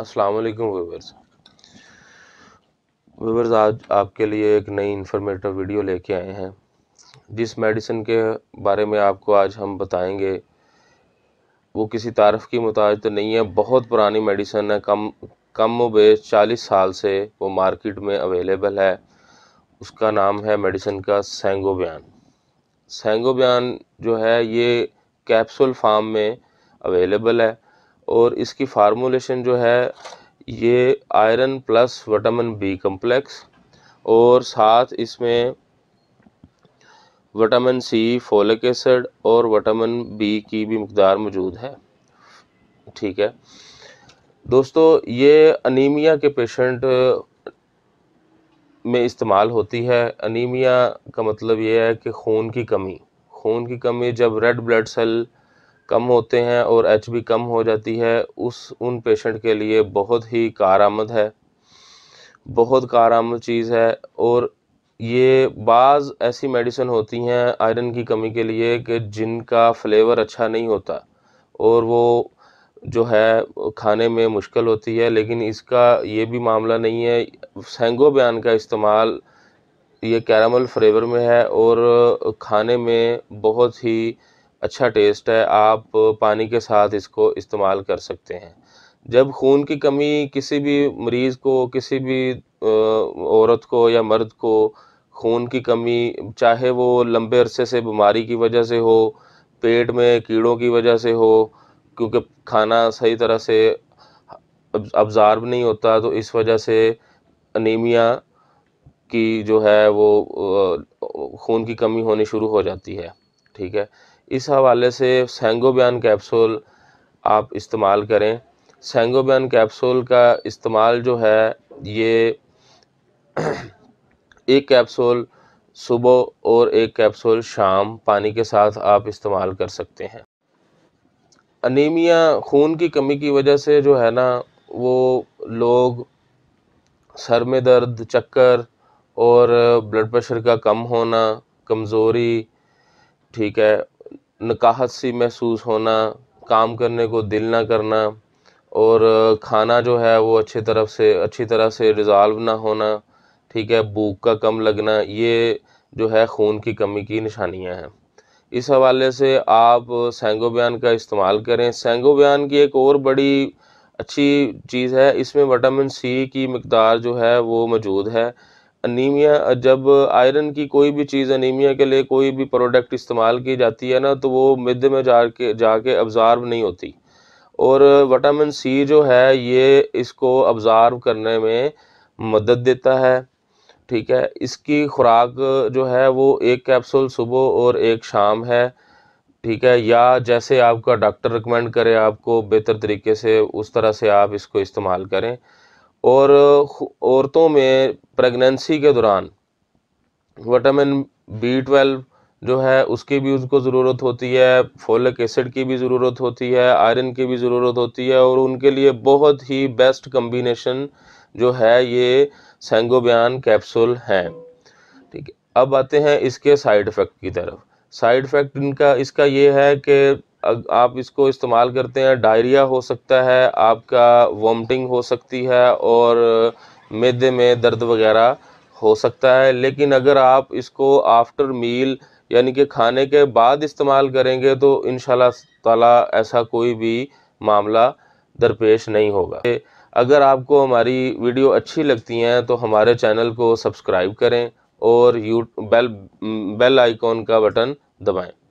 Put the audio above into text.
अस्सलाम वालेकुम viewers viewers आज आपके लिए एक नई इन्फॉर्मेटिव वीडियो लेके आए हैं जिस मेडिसिन के बारे में आपको आज हम बताएंगे वो किसी तारफ़ की मुताज तो नहीं है बहुत पुरानी मेडिसन है कम कम वे चालीस साल से वो मार्केट में अवेलेबल है उसका नाम है मेडिसिन का सेंगो बयान सेंगो बयान जो है ये कैप्सूल फार्म में अवेलेबल है और इसकी फार्मूलेशन जो है ये iron plus vitamin B complex और साथ इसमें विटामिन सी फोलिक एसिड और विटामिन बी की भी मकदार मौजूद है ठीक है दोस्तों ये अनीमिया के पेशेंट में इस्तेमाल होती है अनीमिया का मतलब ये है कि खून की कमी खून की कमी जब रेड ब्लड सेल कम होते हैं और एच बी कम हो जाती है उस उन पेशेंट के लिए बहुत ही कारामद है बहुत कारामद चीज़ है और ये बाज़ ऐसी मेडिसिन होती हैं आयरन की कमी के लिए कि जिनका फ्लेवर अच्छा नहीं होता और वो जो है खाने में मुश्किल होती है लेकिन इसका ये भी मामला नहीं है सेंगो बयान का इस्तेमाल ये कैरामल फ्लेवर में है और खाने में बहुत ही अच्छा टेस्ट है आप पानी के साथ इसको इस्तेमाल कर सकते हैं जब खून की कमी किसी भी मरीज़ को किसी भी औरत को या मर्द को खून की कमी चाहे वो लंबे अरसे से बीमारी की वजह से हो पेट में कीड़ों की वजह से हो क्योंकि खाना सही तरह से अब्जार्ब नहीं होता तो इस वजह से अनीमिया की जो है वो खून की कमी होनी शुरू हो जाती है ठीक है इस हवाले से सेंगोबियान कैप्सूल आप इस्तेमाल करें सेंगोबियान कैप्सूल का इस्तेमाल जो है ये एक कैप्सूल सुबह और एक कैप्सूल शाम पानी के साथ आप इस्तेमाल कर सकते हैं अनीमिया खून की कमी की वजह से जो है ना वो लोग सर में दर्द चक्कर और ब्लड प्रेशर का कम होना कमज़ोरी ठीक है नकाहत सी महसूस होना काम करने को दिल ना करना और खाना जो है वो अच्छे तरफ से अच्छी तरह से रिजॉल्व ना होना ठीक है भूख का कम लगना ये जो है खून की कमी की निशानियां हैं इस हवाले से आप सेंगो बयान का इस्तेमाल करें सेंगो बयान की एक और बड़ी अच्छी चीज़ है इसमें विटामिन सी की मकदार जो है वो मौजूद है अनीमिया जब आयरन की कोई भी चीज़ अनीमिया के लिए कोई भी प्रोडक्ट इस्तेमाल की जाती है ना तो वो मिद में जा के जाके अब्ज़ॉर्व नहीं होती और विटामिन सी जो है ये इसको अब्ज़ार्व करने में मदद देता है ठीक है इसकी खुराक जो है वो एक कैप्सूल सुबह और एक शाम है ठीक है या जैसे आपका डॉक्टर रिकमेंड करे आपको बेहतर तरीके से उस तरह से आप इसको इस्तेमाल करें और औरतों में प्रेगनेंसी के दौरान विटामिन बी ट्वेल्व जो है उसकी भी उनको ज़रूरत होती है फोलिक एसिड की भी ज़रूरत होती है आयरन की भी ज़रूरत होती है और उनके लिए बहुत ही बेस्ट कम्बिनेशन जो है ये सेंगोबियान कैप्सूल हैं ठीक है अब आते हैं इसके साइड इफ़ेक्ट की तरफ साइड इफ़ेक्ट इनका इसका ये है कि आप इसको इस्तेमाल करते हैं डायरिया हो सकता है आपका वॉमटिंग हो सकती है और मैदे में दर्द वगैरह हो सकता है लेकिन अगर आप इसको आफ्टर मील यानी कि खाने के बाद इस्तेमाल करेंगे तो इन ताला ऐसा कोई भी मामला दरपेश नहीं होगा अगर आपको हमारी वीडियो अच्छी लगती हैं तो हमारे चैनल को सब्सक्राइब करें और यू बेल बेल आइकॉन का बटन दबाएं